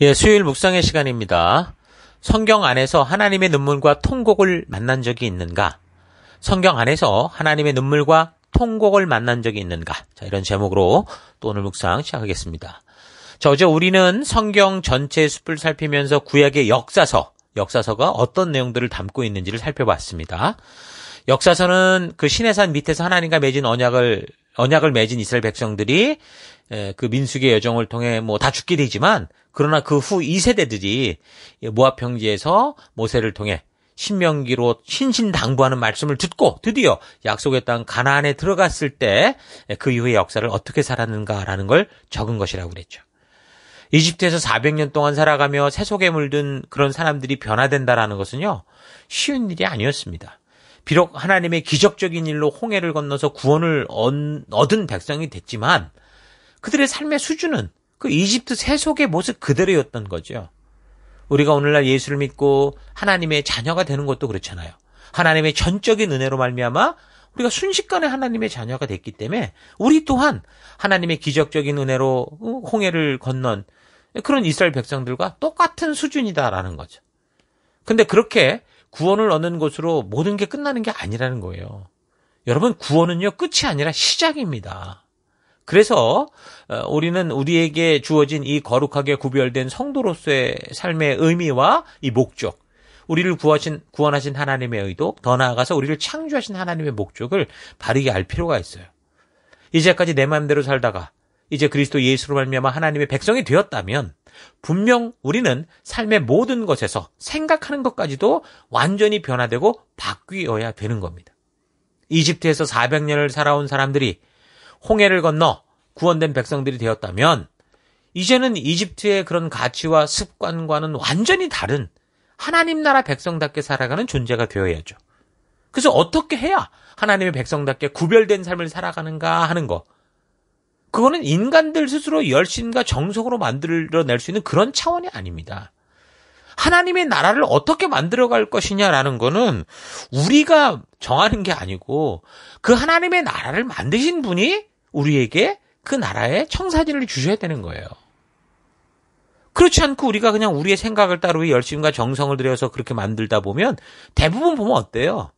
예, 수요일 묵상의 시간입니다. 성경 안에서 하나님의 눈물과 통곡을 만난 적이 있는가? 성경 안에서 하나님의 눈물과 통곡을 만난 적이 있는가? 자, 이런 제목으로 또 오늘 묵상 시작하겠습니다. 자, 어제 우리는 성경 전체 숲을 살피면서 구약의 역사서, 역사서가 어떤 내용들을 담고 있는지를 살펴봤습니다. 역사서는 그 신해산 밑에서 하나님과 맺은 언약을 언약을 맺은 이스라엘 백성들이 예, 그 민숙의 여정을 통해 뭐 다 죽게 되지만 그러나 그 후 2세대들이 모압 평지에서 모세를 통해 신명기로 신신당부하는 말씀을 듣고 드디어 약속의 땅 가나안에 들어갔을 때 그 이후의 역사를 어떻게 살았는가라는 걸 적은 것이라고 그랬죠. 이집트에서 400년 동안 살아가며 세속에 물든 그런 사람들이 변화된다라는 것은요, 쉬운 일이 아니었습니다. 비록 하나님의 기적적인 일로 홍해를 건너서 구원을 얻은 백성이 됐지만, 그들의 삶의 수준은 그 이집트 세속의 모습 그대로였던 거죠. 우리가 오늘날 예수를 믿고 하나님의 자녀가 되는 것도 그렇잖아요. 하나님의 전적인 은혜로 말미암아 우리가 순식간에 하나님의 자녀가 됐기 때문에 우리 또한 하나님의 기적적인 은혜로 어, 홍해를 건넌 그런 이스라엘 백성들과 똑같은 수준이다라는 거죠. 근데 그렇게 구원을 얻는 것으로 모든 게 끝나는 게 아니라는 거예요. 여러분 구원은요 끝이 아니라 시작입니다. 그래서 어, 우리는 우리에게 주어진 이 거룩하게 구별된 성도로서의 삶의 의미와 이 목적, 우리를 구하신, 구원하신 하나님의 의도, 더 나아가서 우리를 창조하신 하나님의 목적을 바르게 알 필요가 있어요. 이제까지 내 마음대로 살다가 이제 그리스도 예수로 말미암아 하나님의 백성이 되었다면 분명 우리는 삶의 모든 것에서 생각하는 것까지도 완전히 변화되고 바뀌어야 되는 겁니다. 이집트에서 400년을 살아온 사람들이 홍해를 건너 구원된 백성들이 되었다면 이제는 이집트의 그런 가치와 습관과는 완전히 다른 하나님 나라 백성답게 살아가는 존재가 되어야죠. 그래서 어떻게 해야 하나님의 백성답게 구별된 삶을 살아가는가 하는 거. 그거는 인간들 스스로 열심과 정석으로 만들어낼 수 있는 그런 차원이 아닙니다. 하나님의 나라를 어떻게 만들어갈 것이냐라는 거는 우리가 정하는 게 아니고 그 하나님의 나라를 만드신 분이 우리에게 그 나라의 청사진을 주셔야 되는 거예요. 그렇지 않고 우리가 그냥 우리의 생각을 따로 열심과 정성을 들여서 그렇게 만들다 보면 대부분 보면 어때요?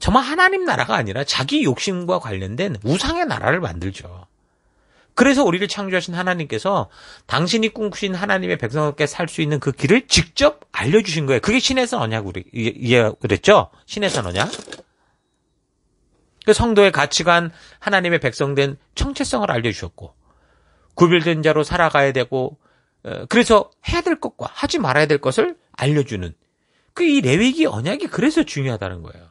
정말 하나님 나라가 아니라 자기 욕심과 관련된 우상의 나라를 만들죠. 그래서 우리를 창조하신 하나님께서 당신이 꿈꾸신 하나님의 백성답게 살 수 있는 그 길을 직접 알려주신 거예요. 그게 신에서언약 우리 이해 그랬죠? 신에서언약 그 성도의 가치관, 하나님의 백성된 정체성을 알려주셨고, 구별된 자로 살아가야 되고, 어, 그래서 해야 될 것과 하지 말아야 될 것을 알려주는 그 이 레위기 언약이 그래서 중요하다는 거예요.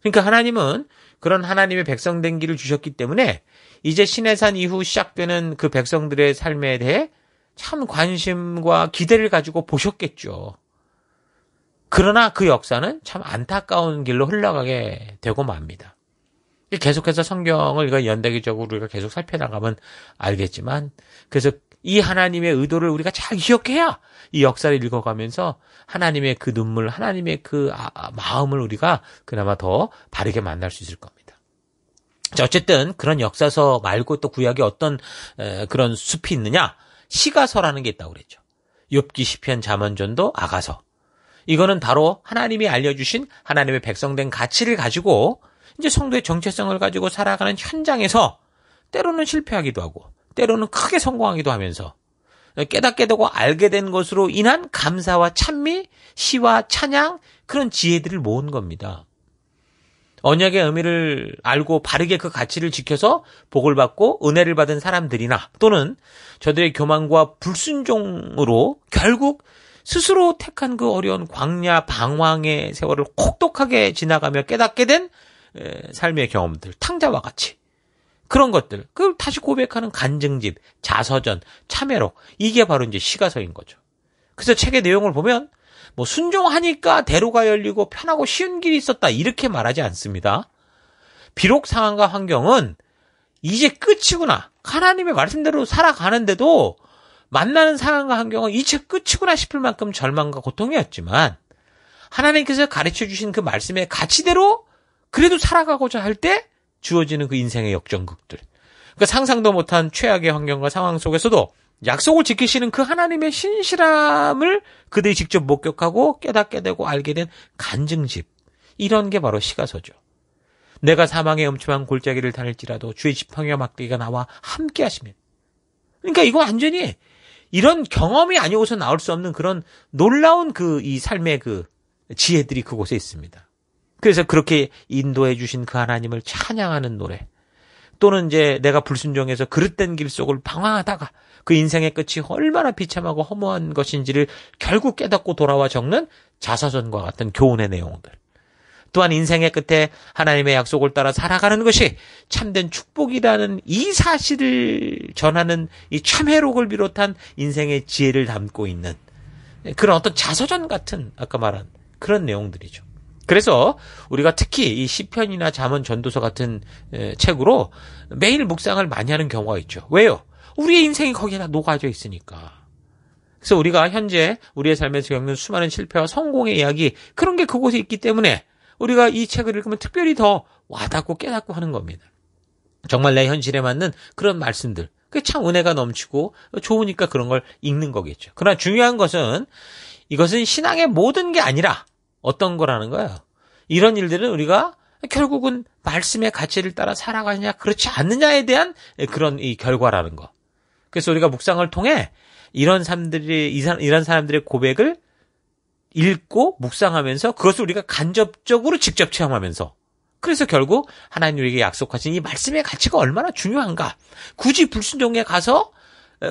그러니까 하나님은 그런 하나님의 백성된 길을 주셨기 때문에 이제 신해산 이후 시작되는 그 백성들의 삶에 대해 참 관심과 기대를 가지고 보셨겠죠. 그러나 그 역사는 참 안타까운 길로 흘러가게 되고 맙니다. 계속해서 성경을 우리 연대기적으로 우리가 계속 살펴나가면 알겠지만, 그래서 이 하나님의 의도를 우리가 잘 기억해야 이 역사를 읽어가면서 하나님의 그 눈물, 하나님의 그 아, 아, 마음을 우리가 그나마 더 바르게 만날 수 있을 겁니다. 자, 어쨌든 그런 역사서 말고 또 구약에 어떤 에, 그런 숲이 있느냐? 시가서라는 게 있다고 그랬죠. 욥기 시편 자언전도 아가서. 이거는 바로 하나님이 알려주신 하나님의 백성된 가치를 가지고 이제 성도의 정체성을 가지고 살아가는 현장에서 때로는 실패하기도 하고 때로는 크게 성공하기도 하면서 깨닫게 되고 알게 된 것으로 인한 감사와 찬미, 시와 찬양 그런 지혜들을 모은 겁니다. 언약의 의미를 알고 바르게 그 가치를 지켜서 복을 받고 은혜를 받은 사람들이나 또는 저들의 교만과 불순종으로 결국 스스로 택한 그 어려운 광야 방황의 세월을 혹독하게 지나가며 깨닫게 된 삶의 경험들, 탕자와 같이 그런 것들, 그걸 다시 고백하는 간증집, 자서전, 참회록 이게 바로 이제 시가서인 거죠. 그래서 책의 내용을 보면 뭐 순종하니까 대로가 열리고 편하고 쉬운 길이 있었다 이렇게 말하지 않습니다. 비록 상황과 환경은 이제 끝이구나 하나님의 말씀대로 살아가는데도 만나는 상황과 환경은 이제 끝이구나 싶을 만큼 절망과 고통이었지만 하나님께서 가르쳐 주신 그 말씀의 가치대로 그래도 살아가고자 할 때 주어지는 그 인생의 역전극들. 그러니까 상상도 못한 최악의 환경과 상황 속에서도 약속을 지키시는 그 하나님의 신실함을 그들이 직접 목격하고 깨닫게 되고 알게 된 간증집. 이런 게 바로 시가서죠. 내가 사망의 엄청한 골짜기를 다닐지라도 주의 지팡이와 막대기가 나와 함께 하시면. 그러니까 이거 완전히 이런 경험이 아니고서 나올 수 없는 그런 놀라운 그 이 삶의 그 지혜들이 그곳에 있습니다. 그래서 그렇게 인도해 주신 그 하나님을 찬양하는 노래. 또는 이제 내가 불순종해서 그릇된 길 속을 방황하다가 그 인생의 끝이 얼마나 비참하고 허무한 것인지를 결국 깨닫고 돌아와 적는 자서전과 같은 교훈의 내용들. 또한 인생의 끝에 하나님의 약속을 따라 살아가는 것이 참된 축복이라는 이 사실을 전하는 이 참회록을 비롯한 인생의 지혜를 담고 있는 그런 어떤 자서전 같은 아까 말한 그런 내용들이죠. 그래서 우리가 특히 이 시편이나 잠언 전도서 같은 책으로 매일 묵상을 많이 하는 경우가 있죠. 왜요? 우리의 인생이 거기에 다 녹아져 있으니까. 그래서 우리가 현재 우리의 삶에서 겪는 수많은 실패와 성공의 이야기 그런 게 그곳에 있기 때문에 우리가 이 책을 읽으면 특별히 더 와닿고 깨닫고 하는 겁니다. 정말 내 현실에 맞는 그런 말씀들. 그게 참 은혜가 넘치고 좋으니까 그런 걸 읽는 거겠죠. 그러나 중요한 것은 이것은 신앙의 모든 게 아니라 어떤 거라는 거예요. 이런 일들은 우리가 결국은 말씀의 가치를 따라 살아가느냐, 그렇지 않느냐에 대한 그런 이 결과라는 거. 그래서 우리가 묵상을 통해 이런 사람들이, 이런 사람들의 고백을 읽고 묵상하면서 그것을 우리가 간접적으로 직접 체험하면서 그래서 결국 하나님 우리에게 약속하신 이 말씀의 가치가 얼마나 중요한가. 굳이 불순종에 가서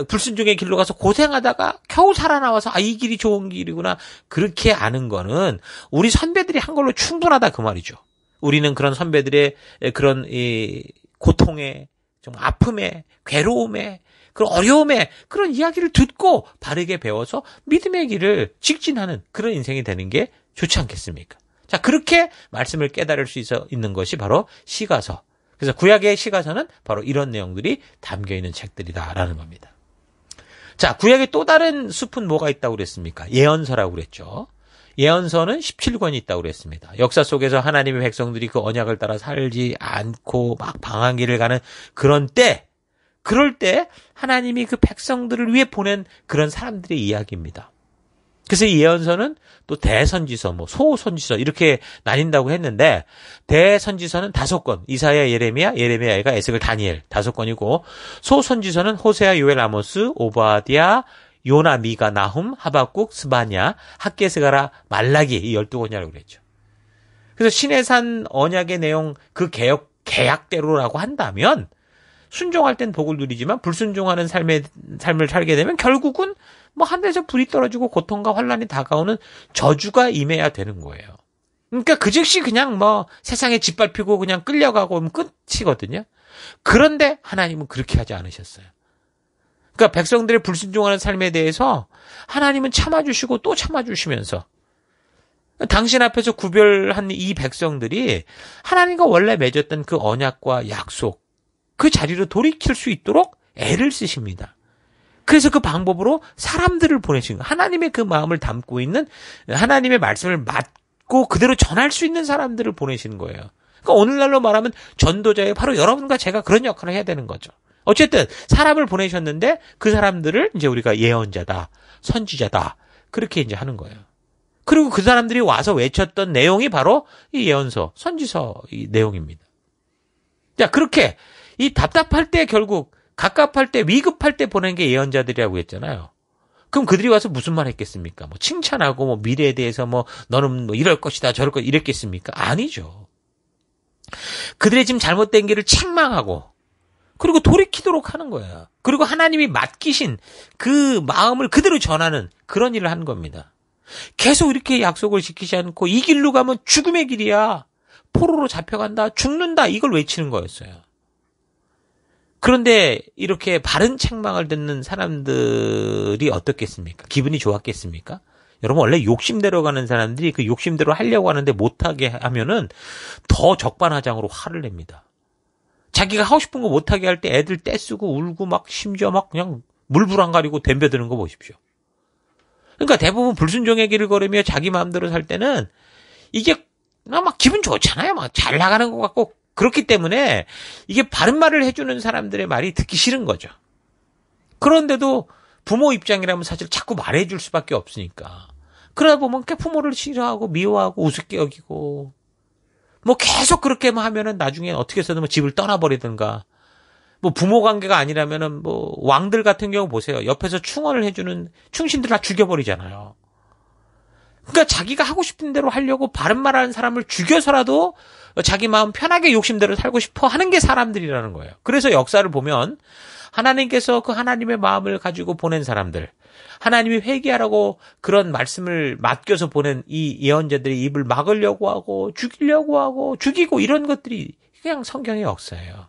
불순종의 길로 가서 고생하다가 겨우 살아나와서 아이 길이 좋은 길이구나 그렇게 아는 거는 우리 선배들이 한 걸로 충분하다 그 말이죠. 우리는 그런 선배들의 그런 이 고통에 좀 아픔에 괴로움에 그런 어려움에 그런 이야기를 듣고 바르게 배워서 믿음의 길을 직진하는 그런 인생이 되는 게 좋지 않겠습니까? 자, 그렇게 말씀을 깨달을 수 있어 있는 것이 바로 시가서. 그래서 구약의 시가서는 바로 이런 내용들이 담겨 있는 책들이다라는 겁니다. 자, 구약에 또 다른 숲은 뭐가 있다고 그랬습니까? 예언서라고 그랬죠. 예언서는 17권이 있다고 그랬습니다. 역사 속에서 하나님의 백성들이 그 언약을 따라 살지 않고 막방황기을 가는 그런 때, 그럴 때 하나님이 그 백성들을 위해 보낸 그런 사람들의 이야기입니다. 그래서 이 예언서는 또 대선지서, 뭐 소선지서 이렇게 나뉜다고 했는데 대선지서는 다섯 권, 이사야, 예레미야, 예레미야가 에스겔, 다니엘 다섯 권이고 소선지서는 호세아, 요엘, 아모스, 오바디아, 요나, 미가, 나훔, 하박국, 스바냐, 학계스가라, 말라기 이 열두 권이라고 그랬죠. 그래서 신해산 언약의 내용 그 개혁 계약대로라고 한다면 순종할 땐 복을 누리지만 불순종하는 삶의 삶을 살게 되면 결국은 뭐 하늘에서 불이 떨어지고 고통과 환란이 다가오는 저주가 임해야 되는 거예요. 그러니까 그 즉시 그냥 뭐 세상에 짓밟히고 그냥 끌려가고 하면 끝이거든요. 그런데 하나님은 그렇게 하지 않으셨어요. 그러니까 백성들의 불순종하는 삶에 대해서 하나님은 참아주시고 또 참아주시면서 당신 앞에서 구별한 이 백성들이 하나님과 원래 맺었던 그 언약과 약속 그 자리로 돌이킬 수 있도록 애를 쓰십니다. 그래서 그 방법으로 사람들을 보내신 거. 하나님의 그 마음을 담고 있는 하나님의 말씀을 맞고 그대로 전할 수 있는 사람들을 보내시는 거예요. 그러니까 오늘날로 말하면 전도자의 바로 여러분과 제가 그런 역할을 해야 되는 거죠. 어쨌든 사람을 보내셨는데 그 사람들을 이제 우리가 예언자다, 선지자다 그렇게 이제 하는 거예요. 그리고 그 사람들이 와서 외쳤던 내용이 바로 이 예언서, 선지서 이 내용입니다. 자 그렇게 이 답답할 때 결국 갑갑할 때 위급할 때 보낸 게 예언자들이라고 했잖아요. 그럼 그들이 와서 무슨 말 했겠습니까? 뭐 칭찬하고 뭐 미래에 대해서 뭐 너는 뭐 이럴 것이다 저럴 것 이랬겠습니까? 아니죠. 그들의 지금 잘못된 길을 책망하고 그리고 돌이키도록 하는 거야. 그리고 하나님이 맡기신 그 마음을 그대로 전하는 그런 일을 한 겁니다. 계속 이렇게 약속을 지키지 않고 이 길로 가면 죽음의 길이야. 포로로 잡혀간다. 죽는다. 이걸 외치는 거였어요. 그런데 이렇게 바른 책망을 듣는 사람들이 어떻겠습니까? 기분이 좋았겠습니까? 여러분 원래 욕심대로 가는 사람들이 그 욕심대로 하려고 하는데 못하게 하면은 더 적반하장으로 화를 냅니다. 자기가 하고 싶은 거 못하게 할 때 애들 떼쓰고 울고 막 심지어 막 그냥 물불 안 가리고 덤벼드는 거 보십시오. 그러니까 대부분 불순종의 길을 걸으며 자기 마음대로 살 때는 이게 막 기분 좋잖아요. 막 잘 나가는 것 같고 그렇기 때문에 이게 바른 말을 해주는 사람들의 말이 듣기 싫은 거죠. 그런데도 부모 입장이라면 사실 자꾸 말해줄 수밖에 없으니까. 그러다 보면 그 부모를 싫어하고 미워하고 우습게 여기고 뭐 계속 그렇게만 뭐 하면은 나중에 어떻게 해서든 뭐 집을 떠나버리든가 뭐 부모 관계가 아니라면은 뭐 왕들 같은 경우 보세요 옆에서 충원을 해주는 충신들 다 죽여버리잖아요. 그러니까 자기가 하고 싶은 대로 하려고 바른 말하는 사람을 죽여서라도 자기 마음 편하게 욕심대로 살고 싶어 하는 게 사람들이라는 거예요. 그래서 역사를 보면 하나님께서 그 하나님의 마음을 가지고 보낸 사람들, 하나님이 회개하라고 그런 말씀을 맡겨서 보낸 이 예언자들의 입을 막으려고 하고 죽이려고 하고 죽이고 이런 것들이 그냥 성경의 역사예요.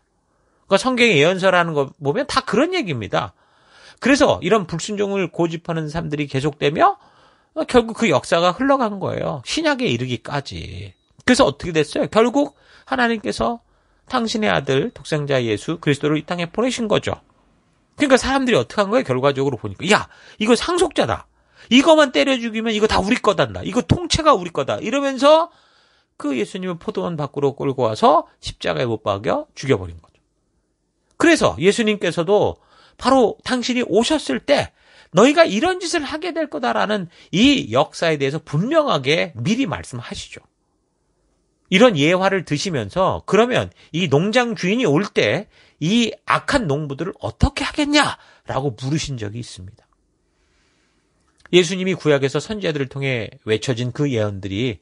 그러니까 성경의 예언서라는 거 보면 다 그런 얘기입니다. 그래서 이런 불순종을 고집하는 사람들이 계속되며 결국 그 역사가 흘러간 거예요. 신약에 이르기까지. 그래서 어떻게 됐어요? 결국 하나님께서 당신의 아들 독생자 예수 그리스도를 이 땅에 보내신 거죠. 그러니까 사람들이 어떻게 한 거예요? 결과적으로 보니까 야 이거 상속자다. 이거만 때려 죽이면 이거 다 우리 거단다. 이거 통째가 우리 거다. 이러면서 그 예수님을 포도원 밖으로 끌고 와서 십자가에 못 박여 죽여버린 거죠. 그래서 예수님께서도 바로 당신이 오셨을 때 너희가 이런 짓을 하게 될 거다라는 이 역사에 대해서 분명하게 미리 말씀하시죠. 이런 예화를 드시면서 그러면 이 농장 주인이 올 때 이 악한 농부들을 어떻게 하겠냐라고 물으신 적이 있습니다. 예수님이 구약에서 선지자들을 통해 외쳐진 그 예언들이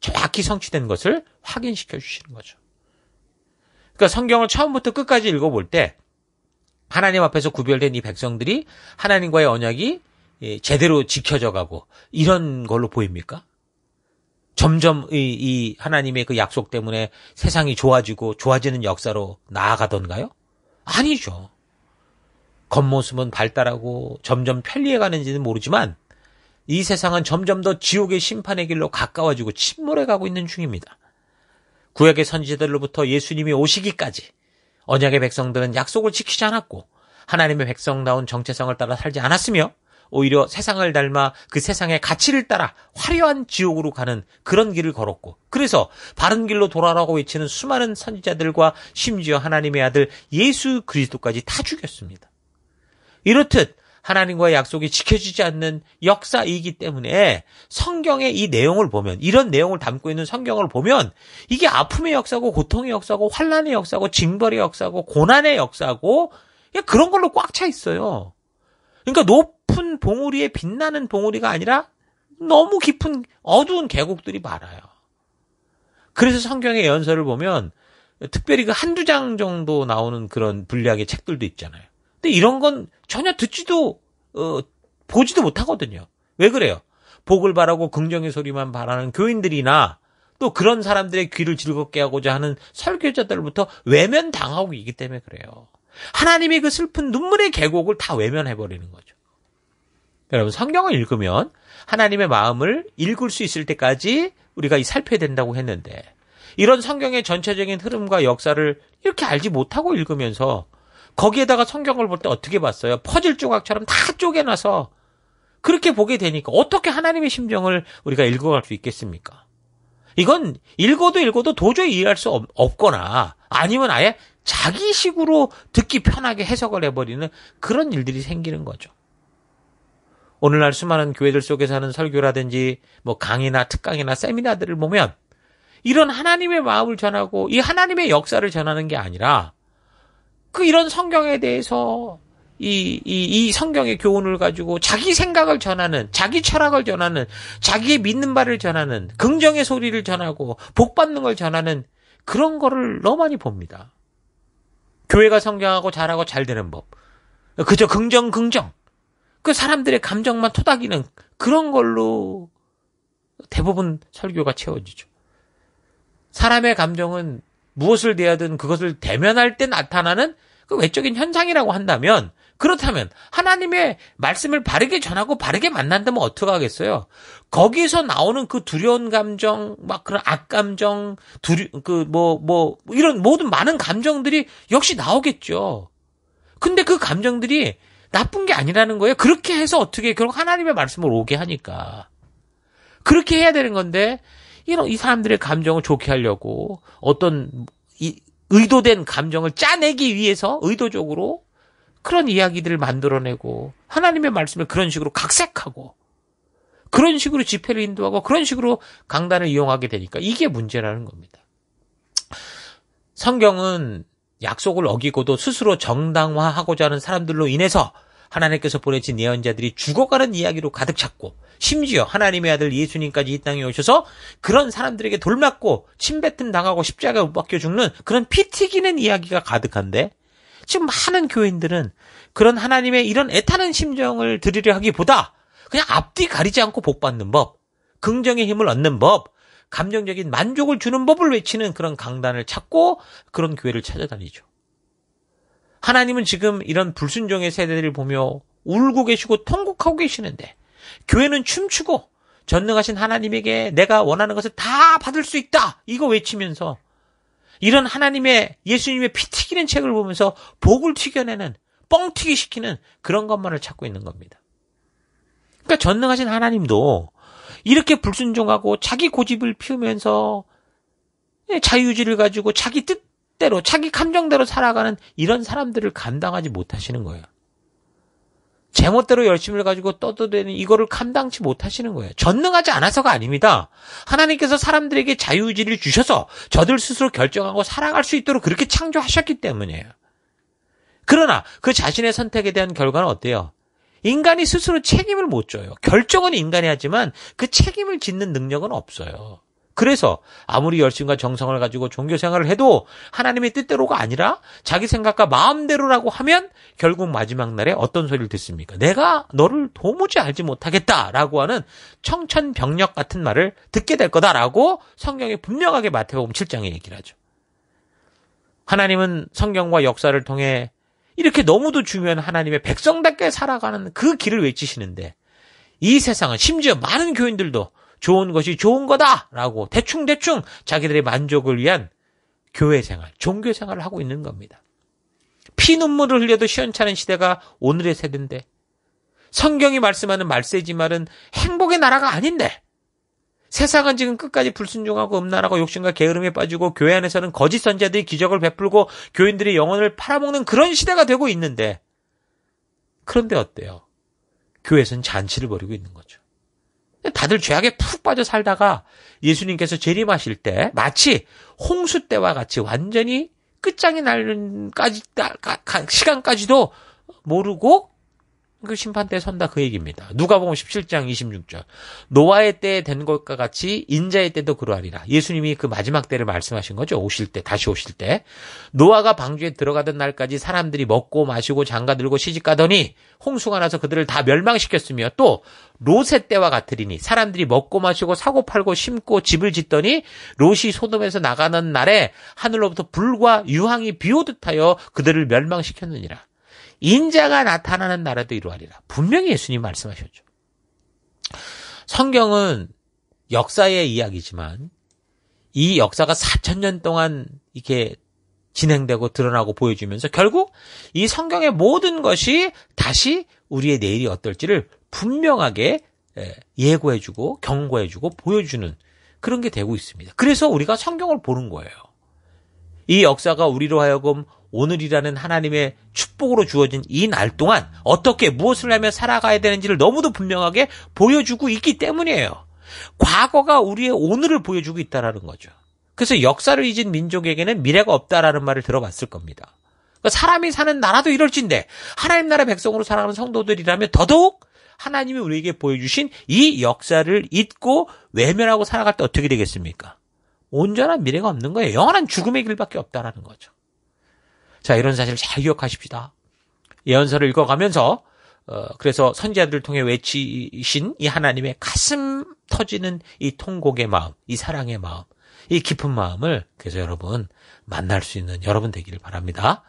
정확히 성취된 것을 확인시켜 주시는 거죠. 그러니까 성경을 처음부터 끝까지 읽어볼 때 하나님 앞에서 구별된 이 백성들이 하나님과의 언약이 예, 제대로 지켜져 가고 이런 걸로 보입니까? 점점 이, 이 하나님의 그 약속 때문에 세상이 좋아지고 좋아지는 역사로 나아가던가요? 아니죠. 겉모습은 발달하고 점점 편리해가는지는 모르지만 이 세상은 점점 더 지옥의 심판의 길로 가까워지고 침몰해가고 있는 중입니다. 구약의 선지자들로부터 예수님이 오시기까지 언약의 백성들은 약속을 지키지 않았고 하나님의 백성다운 정체성을 따라 살지 않았으며 오히려 세상을 닮아 그 세상의 가치를 따라 화려한 지옥으로 가는 그런 길을 걸었고 그래서 바른 길로 돌아라고 외치는 수많은 선지자들과 심지어 하나님의 아들 예수 그리스도까지 다 죽였습니다. 이렇듯 하나님과의 약속이 지켜지지 않는 역사이기 때문에 성경의 이 내용을 보면 이런 내용을 담고 있는 성경을 보면 이게 아픔의 역사고 고통의 역사고 환란의 역사고 징벌의 역사고 고난의 역사고 그런 걸로 꽉 차 있어요. 그러니까 높 봉우리에 빛나는 봉우리가 아니라 너무 깊은 어두운 계곡들이 많아요. 그래서 성경의 연설을 보면 특별히 그 한두 장 정도 나오는 그런 분량의 책들도 있잖아요. 근데 이런 건 전혀 듣지도 어, 보지도 못하거든요. 왜 그래요? 복을 바라고 긍정의 소리만 바라는 교인들이나 또 그런 사람들의 귀를 즐겁게 하고자 하는 설교자들부터 외면당하고 있기 때문에 그래요. 하나님이 그 슬픈 눈물의 계곡을 다 외면해버리는 거죠. 여러분 성경을 읽으면 하나님의 마음을 읽을 수 있을 때까지 우리가 이 살펴야 된다고 했는데 이런 성경의 전체적인 흐름과 역사를 이렇게 알지 못하고 읽으면서 거기에다가 성경을 볼 때 어떻게 봤어요? 퍼즐 조각처럼 다 쪼개놔서 그렇게 보게 되니까 어떻게 하나님의 심정을 우리가 읽어갈 수 있겠습니까? 이건 읽어도 읽어도 도저히 이해할 수 없, 거나 아니면 아예 자기식으로 듣기 편하게 해석을 해버리는 그런 일들이 생기는 거죠. 오늘날 수많은 교회들 속에서 하는 설교라든지 뭐 강의나 특강이나 세미나들을 보면 이런 하나님의 마음을 전하고 이 하나님의 역사를 전하는 게 아니라 그 이런 성경에 대해서 이, 이, 이 성경의 교훈을 가지고 자기 생각을 전하는, 자기 철학을 전하는, 자기의 믿는 바를 전하는, 긍정의 소리를 전하고, 복받는 걸 전하는 그런 거를 너무 많이 봅니다. 교회가 성장하고 잘하고 잘 되는 법. 그저 긍정, 긍정. 그 사람들의 감정만 토닥이는 그런 걸로 대부분 설교가 채워지죠. 사람의 감정은 무엇을 대하든 그것을 대면할 때 나타나는 그 외적인 현상이라고 한다면 그렇다면 하나님의 말씀을 바르게 전하고 바르게 만난다면 어떡하겠어요? 거기서 나오는 그 두려운 감정, 막 그런 악감정, 두려 그뭐뭐 뭐 이런 모든 많은 감정들이 역시 나오겠죠. 근데 그 감정들이 나쁜 게 아니라는 거예요. 그렇게 해서 어떻게 결국 하나님의 말씀을 오게 하니까 그렇게 해야 되는 건데 이런 이 사람들의 감정을 좋게 하려고 어떤 이, 의도된 감정을 짜내기 위해서 의도적으로 그런 이야기들을 만들어내고 하나님의 말씀을 그런 식으로 각색하고 그런 식으로 집회를 인도하고 그런 식으로 강단을 이용하게 되니까 이게 문제라는 겁니다. 성경은 약속을 어기고도 스스로 정당화하고자 하는 사람들로 인해서 하나님께서 보내신 예언자들이 죽어가는 이야기로 가득 찼고 심지어 하나님의 아들 예수님까지 이 땅에 오셔서 그런 사람들에게 돌맞고 침뱉음 당하고 십자가에 못 박혀 죽는 그런 피 튀기는 이야기가 가득한데 지금 많은 교인들은 그런 하나님의 이런 애타는 심정을 들이려 하기보다 그냥 앞뒤 가리지 않고 복 받는 법, 긍정의 힘을 얻는 법, 감정적인 만족을 주는 법을 외치는 그런 강단을 찾고 그런 교회를 찾아다니죠. 하나님은 지금 이런 불순종의 세대를 보며 울고 계시고 통곡하고 계시는데 교회는 춤추고 전능하신 하나님에게 내가 원하는 것을 다 받을 수 있다. 이거 외치면서 이런 하나님의 예수님의 피 튀기는 책을 보면서 복을 튀겨내는 뻥튀기 시키는 그런 것만을 찾고 있는 겁니다. 그러니까 전능하신 하나님도 이렇게 불순종하고 자기 고집을 피우면서 예, 자유의지를 가지고 자기 뜻대로 자기 감정대로 살아가는 이런 사람들을 감당하지 못하시는 거예요. 제멋대로 열심을 가지고 떠도되는 이거를 감당치 못하시는 거예요. 전능하지 않아서가 아닙니다. 하나님께서 사람들에게 자유의지를 주셔서 저들 스스로 결정하고 살아갈 수 있도록 그렇게 창조하셨기 때문이에요. 그러나 그 자신의 선택에 대한 결과는 어때요? 인간이 스스로 책임을 못 져요. 결정은 인간이 하지만 그 책임을 짓는 능력은 없어요. 그래서 아무리 열심과 정성을 가지고 종교 생활을 해도 하나님의 뜻대로가 아니라 자기 생각과 마음대로라고 하면 결국 마지막 날에 어떤 소리를 듣습니까? 내가 너를 도무지 알지 못하겠다라고 하는 청천벽력 같은 말을 듣게 될 거다라고 성경에 분명하게 마태복음 7장에 얘기를 하죠. 하나님은 성경과 역사를 통해 이렇게 너무도 중요한 하나님의 백성답게 살아가는 그 길을 외치시는데 이 세상은 심지어 많은 교인들도 좋은 것이 좋은 거다라고 대충대충 자기들의 만족을 위한 교회 생활, 종교 생활을 하고 있는 겁니다. 피 눈물을 흘려도 시원찮은 시대가 오늘의 세대인데 성경이 말씀하는 말세지 말은 행복의 나라가 아닌데 세상은 지금 끝까지 불순종하고 음란하고 욕심과 게으름에 빠지고 교회 안에서는 거짓 선자들이 기적을 베풀고 교인들의 영혼을 팔아먹는 그런 시대가 되고 있는데 그런데 어때요? 교회에서는 잔치를 벌이고 있는 거죠. 다들 죄악에 푹 빠져 살다가 예수님께서 재림하실 때 마치 홍수 때와 같이 완전히 끝장이 날까지 시간까지도 모르고 그 심판대에 선다 그 얘기입니다. 누가보음 17장 26절. 노아의 때에 된 것과 같이 인자의 때도 그러하리라. 예수님이 그 마지막 때를 말씀하신 거죠. 오실 때, 다시 오실 때. 노아가 방주에 들어가던 날까지 사람들이 먹고 마시고 장가 들고 시집 가더니 홍수가 나서 그들을 다 멸망시켰으며 또 롯의 때와 같으리니 사람들이 먹고 마시고 사고 팔고 심고 집을 짓더니 롯이 소돔에서 나가는 날에 하늘로부터 불과 유황이 비오듯하여 그들을 멸망시켰느니라. 인자가 나타나는 나라도 이루하리라. 분명히 예수님 말씀하셨죠. 성경은 역사의 이야기지만 이 역사가 4천년 동안 이렇게 진행되고 드러나고 보여주면서 결국 이 성경의 모든 것이 다시 우리의 내일이 어떨지를 분명하게 예, 예고해주고 경고해주고 보여주는 그런 게 되고 있습니다. 그래서 우리가 성경을 보는 거예요. 이 역사가 우리로 하여금 오늘이라는 하나님의 축복으로 주어진 이 날 동안 어떻게 무엇을 하며 살아가야 되는지를 너무도 분명하게 보여주고 있기 때문이에요. 과거가 우리의 오늘을 보여주고 있다라는 거죠. 그래서 역사를 잊은 민족에게는 미래가 없다라는 말을 들어봤을 겁니다. 그러니까 사람이 사는 나라도 이럴진데 하나님 나라 백성으로 살아가는 성도들이라면 더더욱 하나님이 우리에게 보여주신 이 역사를 잊고 외면하고 살아갈 때 어떻게 되겠습니까? 온전한 미래가 없는 거예요. 영원한 죽음의 길밖에 없다라는 거죠. 자, 이런 사실을 잘 기억하십시다. 예언서를 읽어가면서 어, 그래서 선지자들 을 통해 외치신 이 하나님의 가슴 터지는 이 통곡의 마음, 이 사랑의 마음, 이 깊은 마음을 그래서 여러분 만날 수 있는 여러분 되기를 바랍니다.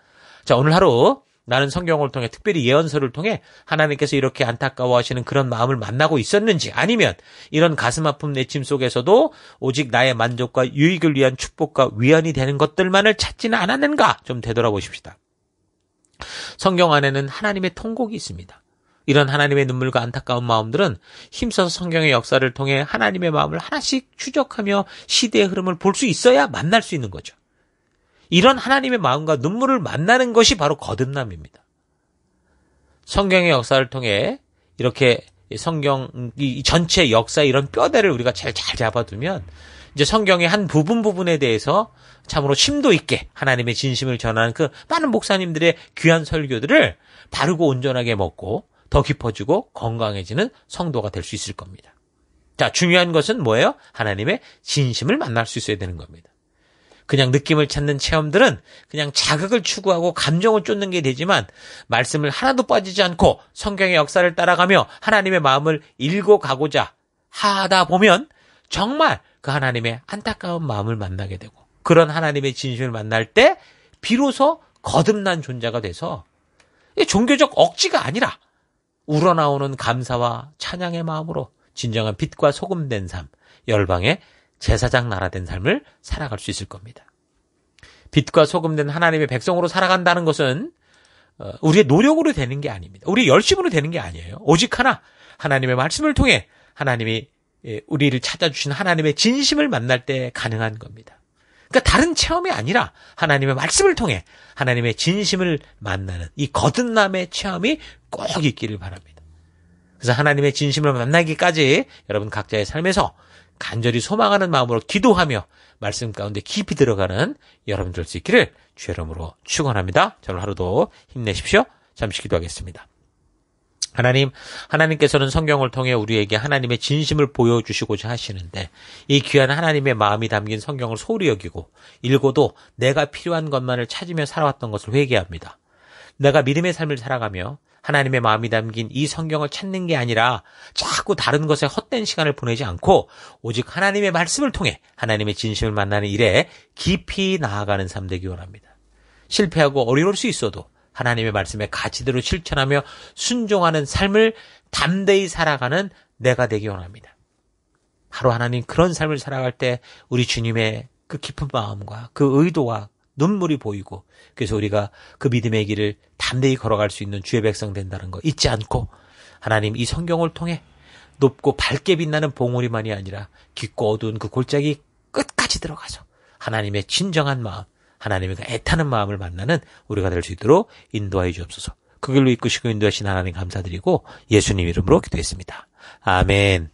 자, 오늘 하루 나는 성경을 통해 특별히 예언서를 통해 하나님께서 이렇게 안타까워하시는 그런 마음을 만나고 있었는지 아니면 이런 가슴 아픔 내침 속에서도 오직 나의 만족과 유익을 위한 축복과 위안이 되는 것들만을 찾지는 않았는가 좀 되돌아보십시다. 성경 안에는 하나님의 통곡이 있습니다. 이런 하나님의 눈물과 안타까운 마음들은 힘써서 성경의 역사를 통해 하나님의 마음을 하나씩 추적하며 시대의 흐름을 볼 수 있어야 만날 수 있는 거죠. 이런 하나님의 마음과 눈물을 만나는 것이 바로 거듭남입니다. 성경의 역사를 통해 이렇게 성경 이 전체 역사의 이런 뼈대를 우리가 제일 잘 잡아두면 이제 성경의 한 부분 부분에 대해서 참으로 심도 있게 하나님의 진심을 전하는 그 많은 목사님들의 귀한 설교들을 바르고 온전하게 먹고 더 깊어지고 건강해지는 성도가 될 수 있을 겁니다. 자, 중요한 것은 뭐예요? 하나님의 진심을 만날 수 있어야 되는 겁니다. 그냥 느낌을 찾는 체험들은 그냥 자극을 추구하고 감정을 쫓는 게 되지만 말씀을 하나도 빠지지 않고 성경의 역사를 따라가며 하나님의 마음을 읽어 가고자 하다 보면 정말 그 하나님의 안타까운 마음을 만나게 되고 그런 하나님의 진심을 만날 때 비로소 거듭난 존재가 돼서 종교적 억지가 아니라 우러나오는 감사와 찬양의 마음으로 진정한 빛과 소금된 삶, 열방의 제사장 나라 된 삶을 살아갈 수 있을 겁니다. 빛과 소금된 하나님의 백성으로 살아간다는 것은 어, 우리의 노력으로 되는 게 아닙니다. 우리의 열심으로 되는 게 아니에요. 오직 하나 하나님의 말씀을 통해 하나님이 예, 우리를 찾아주신 하나님의 진심을 만날 때 가능한 겁니다. 그러니까 다른 체험이 아니라 하나님의 말씀을 통해 하나님의 진심을 만나는 이 거듭남의 체험이 꼭 있기를 바랍니다. 그래서 하나님의 진심을 만나기까지 여러분 각자의 삶에서 간절히 소망하는 마음으로 기도하며 말씀 가운데 깊이 들어가는 여러분 될수 있기를 주의 이름으로 축원합니다. 저는 하루도 힘내십시오. 잠시 기도하겠습니다. 하나님, 하나님께서는 성경을 통해 우리에게 하나님의 진심을 보여주시고자 하시는데, 이 귀한 하나님의 마음이 담긴 성경을 소홀히 여기고, 읽어도 내가 필요한 것만을 찾으며 살아왔던 것을 회개합니다. 내가 믿음의 삶을 살아가며, 하나님의 마음이 담긴 이 성경을 찾는 게 아니라 자꾸 다른 것에 헛된 시간을 보내지 않고 오직 하나님의 말씀을 통해 하나님의 진심을 만나는 일에 깊이 나아가는 삶 되기 원합니다. 실패하고 어려울 수 있어도 하나님의 말씀에 가치대로 실천하며 순종하는 삶을 담대히 살아가는 내가 되기 원합니다. 바로 하나님 그런 삶을 살아갈 때 우리 주님의 그 깊은 마음과 그 의도와 눈물이 보이고 그래서 우리가 그 믿음의 길을 담대히 걸어갈 수 있는 주의 백성 된다는 거 잊지 않고 하나님 이 성경을 통해 높고 밝게 빛나는 봉우리만이 아니라 깊고 어두운 그 골짜기 끝까지 들어가서 하나님의 진정한 마음, 하나님의 그 애타는 마음을 만나는 우리가 될 수 있도록 인도하여 주옵소서. 그 길로 이끄시고 인도하신 하나님 감사드리고 예수님 이름으로 기도했습니다. 아멘.